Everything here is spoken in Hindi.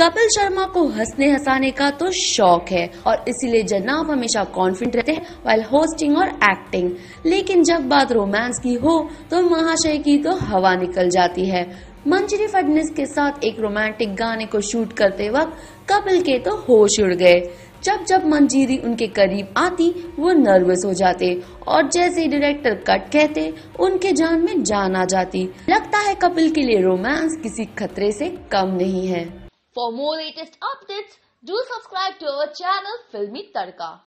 कपिल शर्मा को हंसने हंसाने का तो शौक है और इसीलिए जनाब हमेशा कॉन्फिडेंट रहते हैं वाइल होस्टिंग और एक्टिंग लेकिन जब बात रोमांस की हो तो महाशय की तो हवा निकल जाती है मंजरी फडनिस के साथ एक रोमांटिक गाने को शूट करते वक्त कपिल के तो होश उड़ गए जब जब मंजीरी उनके करीब आती वो नर्वस हो जाते और जैसे डायरेक्टर कट कहते उनके जान में जान आ जाती लगता है कपिल के लिए रोमांस किसी खतरे से कम नहीं है For more latest updates, do subscribe to our channel Filmy Tadka.